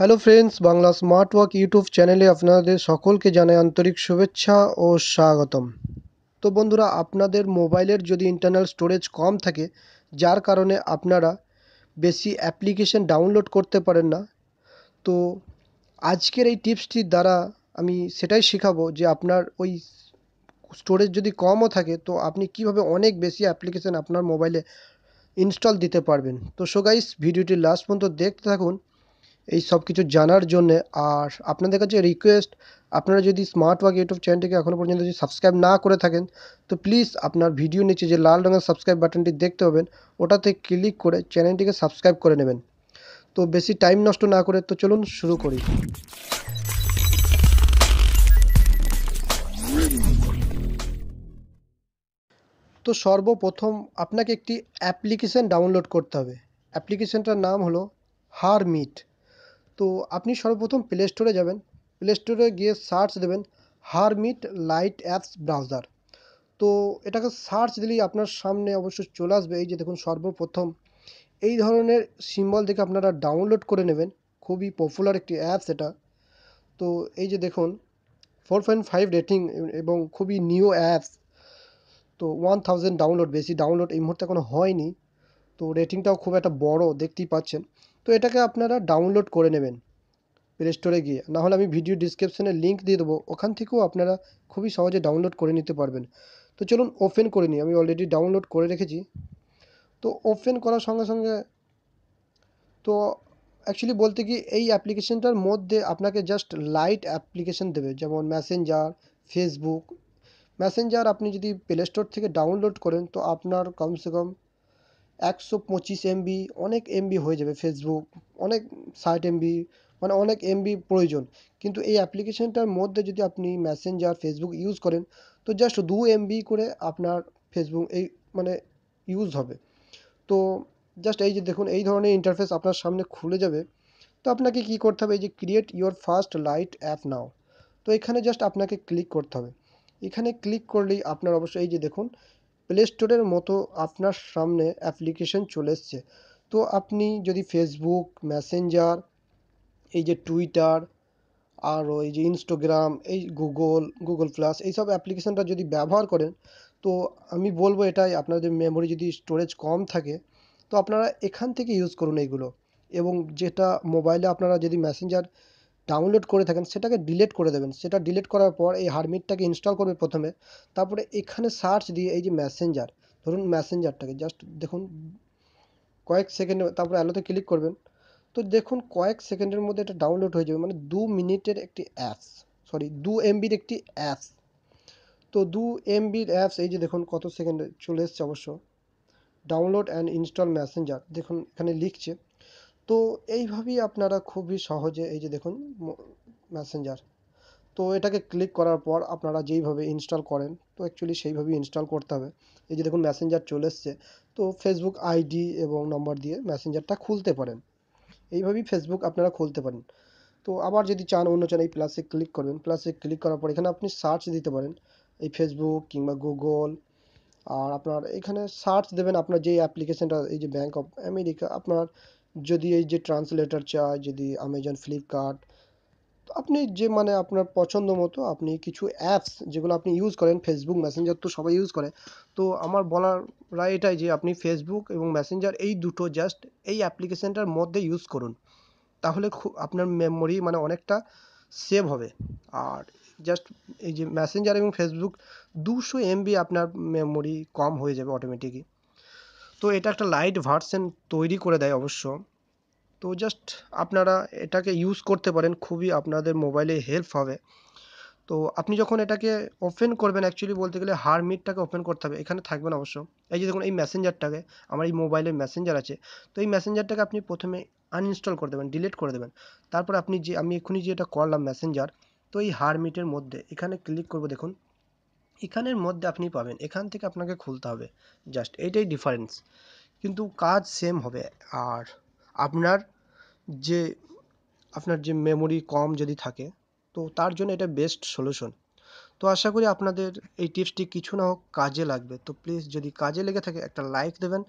hello friends Bangla smart work YouTube চ্যানেলে আপনাদের সকলকে জানাই আন্তরিক শুভেচ্ছা ও স্বাগতম তো বন্ধুরা আপনাদের মোবাইলের যদি ইন্টারনাল স্টোরেজ কম থাকে যার কারণে আপনারা বেশি অ্যাপ্লিকেশন ডাউনলোড করতে পারেন না তো আজকের এই টিপসটির দ্বারা আমি সেটাই শেখাবো যে আপনার ওই স্টোরেজ যদি কমও থাকে তো আপনি কিভাবে অনেক বেশি অ্যাপ্লিকেশন আপনার মোবাইলে ইনস্টল দিতে পারবেন তো সো গাইস ভিডিওটি লাস্ট পর্যন্ত দেখতে থাকুন এই সব কিছু জানার জন্যে আর আপনাদের কাছে রিকোয়েস্ট আপনারা যদি স্মার্ট ওয়ার্ক ইউটিউব চ্যানেলটিকে এখনও পর্যন্ত যদি সাবস্ক্রাইব না করে থাকেন তো প্লিজ আপনার ভিডিও নিচে যে লাল রঙের সাবস্ক্রাইব বাটনটি দেখতে পাবেন ওটাতে ক্লিক করে চ্যানেলটিকে সাবস্ক্রাইব করে নেবেন তো বেশি টাইম নষ্ট না করে তো চলুন শুরু করি তো সর্বপ্রথম আপনাকে একটি অ্যাপ্লিকেশান ডাউনলোড করতে হবে অ্যাপ্লিকেশানটার নাম হলো হারমিট তো আপনি সর্বপ্রথম প্লে স্টোরে যাবেন প্লে স্টোরে গিয়ে সার্চ দেবেন হারমিট লাইট অ্যাপস ব্রাউজার তো এটাকে সার্চ দিলেই আপনার সামনে অবশ্য চলে আসবে এই যে দেখুন সর্বপ্রথম এই ধরনের সিম্বল দেখে আপনারা ডাউনলোড করে নেবেন খুবই পপুলার একটি অ্যাপস এটা তো এই যে দেখুন ফোর পয়েন্ট ফাইভ রেটিং এবং খুবই নিউ অ্যাপস তো ওয়ান থাউজেন্ড ডাউনলোড বেশি ডাউনলোড এই মুহূর্তে এখনও হয়নি তো রেটিংটাও খুব একটা বড় দেখতেই পাচ্ছেন তো এটাকে আপনারা ডাউনলোড করে নেবেন প্লে স্টোরে গিয়ে নাহলে আমি ভিডিও ডিসক্রিপশানে লিঙ্ক দিয়ে দেবো ওখান থেকেও আপনারা খুবই সহজে ডাউনলোড করে নিতে পারবেন তো চলুন ওপেন করে নিই আমি অলরেডি ডাউনলোড করে রেখেছি তো ওপেন করার সঙ্গে সঙ্গে তো অ্যাকচুয়ালি বলতে কি এই অ্যাপ্লিকেশনটার মধ্যে আপনাকে জাস্ট লাইট অ্যাপ্লিকেশন দেবে যেমন ম্যাসেঞ্জার ফেসবুক ম্যাসেঞ্জার আপনি যদি প্লে স্টোর থেকে ডাউনলোড করেন তো আপনার কমসে কম একশো পঁচিশ এমবি অনেক এমবি হয়ে যাবে ফেসবুক অনেক ষাট এমবি মানে অনেক এমবি প্রয়োজন কিন্তু এই অ্যাপ্লিকেশনটার মধ্যে যদি আপনি ম্যাসেঞ্জার ফেসবুক ইউজ করেন তো জাস্ট দু এমবি করে আপনার ফেসবুক এই মানে ইউজ হবে তো জাস্ট এই যে দেখুন এই ধরনের ইন্টারফেস আপনার সামনে খুলে যাবে তো আপনাকে কি করতে হবে এই যে create your first light app now তো এখানে জাস্ট আপনাকে ক্লিক করতে হবে এখানে ক্লিক করলেই আপনার অবশ্যই এই যে দেখুন প্লে স্টোরের মতো আপনার সামনে অ্যাপ্লিকেশন চলে এসছে তো আপনি যদি ফেসবুক ম্যাসেঞ্জার এই যে টুইটার আরও এই যে ইনস্টাগ্রাম এই গুগল গুগল প্লাস এইসব অ্যাপ্লিকেশনটা যদি ব্যবহার করেন তো আমি বলবো এটাই আপনাদের মেমোরি যদি স্টোরেজ কম থাকে তো আপনারা এখান থেকে ইউজ করুন এইগুলো এবং যেটা মোবাইলে আপনারা যদি ম্যাসেঞ্জার ডাউনলোড করে থাকেন সেটাকে ডিলেট করে দেবেন সেটা ডিলিট করার পর এই হারমিটটাকে ইনস্টল করবে প্রথমে তারপরে এখানে সার্চ দিয়ে এই যে ম্যাসেঞ্জার ধরুন ম্যাসেঞ্জারটাকে জাস্ট দেখুন কয়েক সেকেন্ড তারপরে আলোতে ক্লিক করবেন তো দেখুন কয়েক সেকেন্ডের মধ্যে এটা ডাউনলোড হয়ে যাবে মানে দু মিনিটের একটি অ্যাপস সরি দু এমবির একটি অ্যাপস তো দু এমবির অ্যাপস এই যে দেখুন কত সেকেন্ডে চলে এসছে অবশ্য ডাউনলোড অ্যান্ড ইনস্টল ম্যাসেঞ্জার দেখুন এখানে লিখছে তো এইভাবেই আপনারা খুবই সহজে এই যে দেখুন ম্যাসেঞ্জার তো এটাকে ক্লিক করার পর আপনারা যেইভাবে ইনস্টল করেন তো অ্যাকচুয়ালি সেইভাবেই ইনস্টল করতে হবে এই যে দেখুন ম্যাসেঞ্জার চলে এসছে তো ফেসবুক আইডি এবং নম্বর দিয়ে ম্যাসেঞ্জারটা খুলতে পারেন এইভাবেই ফেসবুক আপনারা খুলতে পারেন তো আবার যদি চান অন্য চান এই প্লাসে ক্লিক করবেন প্লাসে ক্লিক করার পর এখানে আপনি সার্চ দিতে পারেন এই ফেসবুক কিংবা গুগল আর আপনার এখানে সার্চ দেবেন আপনার যে অ্যাপ্লিকেশানটা এই যে ব্যাঙ্ক অফ আমেরিকা আপনার যদি এই যে ট্রান্সলেটার চায় যদি আমাজন ফ্লিপকার্ট আপনি যে মানে আপনার পছন্দ মতো আপনি কিছু অ্যাপস যেগুলো আপনি ইউজ করেন ফেসবুক মেসেঞ্জার তো সবাই ইউজ করে তো আমার বলার রায় এটাই যে আপনি ফেসবুক এবং মেসেঞ্জার এই দুটো জাস্ট এই অ্যাপ্লিকেশানটার মধ্যে ইউজ করুন তাহলে আপনার মেমোরি মানে অনেকটা সেভ হবে আর জাস্ট এই যে মেসেঞ্জার এবং ফেসবুক দুশো এমবি আপনার মেমোরি কম হয়ে যাবে অটোমেটিকই তো এটা একটা লাইট ভার্সেন তৈরি করে দেয় অবশ্য তো জাস্ট আপনারা এটাকে ইউজ করতে পারেন খুবই আপনাদের মোবাইলে হেল্প হবে তো আপনি যখন এটাকে ওপেন করবেন অ্যাকচুয়ালি বলতে গেলে হারমিটটাকে ওপেন করতে হবে এখানে থাকবেন অবশ্য এই যে দেখুন এই মেসেঞ্জারটাকে আমার এই মোবাইলে মেসেঞ্জার আছে তো এই মেসেঞ্জারটাকে আপনি প্রথমে আনইনস্টল করে দেবেন ডিলিট করে দেবেন তারপর আপনি যে আমি এক্ষুনি যেটা করলাম মেসেঞ্জার তো এই হারমিটের মধ্যে এখানে ক্লিক করব দেখুন এখানের মধ্যে আপনি পাবেন এখান থেকে আপনাকে খুলতে হবে জাস্ট এইটাই ডিফারেন্স কিন্তু কাজ সেম হবে আর আপনার যে আপনার যে মেমোরি কম যদি থাকে তো তার জন্য এটা বেস্ট সলিউশন তো আশা করি আপনাদের এই টিপসটি কিছু না হোক কাজে লাগবে তো প্লিজ যদি কাজে লেগে থাকে একটা লাইক দেবেন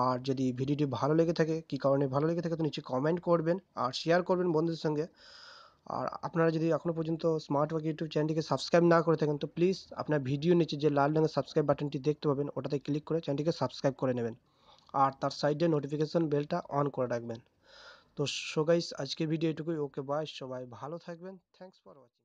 আর যদি ভিডিওটি ভালো লেগে থাকে কী কারণে ভালো লেগে থাকে তো নিচে কমেন্ট করবেন আর শেয়ার করবেন বন্ধুদের সঙ্গে আর আপনারা যদি এখনও পর্যন্ত স্মার্ট ওয়ার্ক ইউটিউব চ্যানেলটিকে সাবস্ক্রাইব না করে থাকেন তো প্লিজ আপনার ভিডিও নিচে যে লাল রঙের সাবস্ক্রাইব বাটনটি দেখতে পাবেন ওটাতে ক্লিক করে চ্যানেলটিকে সাবস্ক্রাইব করে নেবেন আর তার সাইডে নোটিফিকেশান বেলটা অন করে রাখবেন তো সো গাইস আজকের ভিডিও এটুকুই ওকে বাই সবাই ভালো থাকবেন থ্যাংকস ফর ওয়াচিং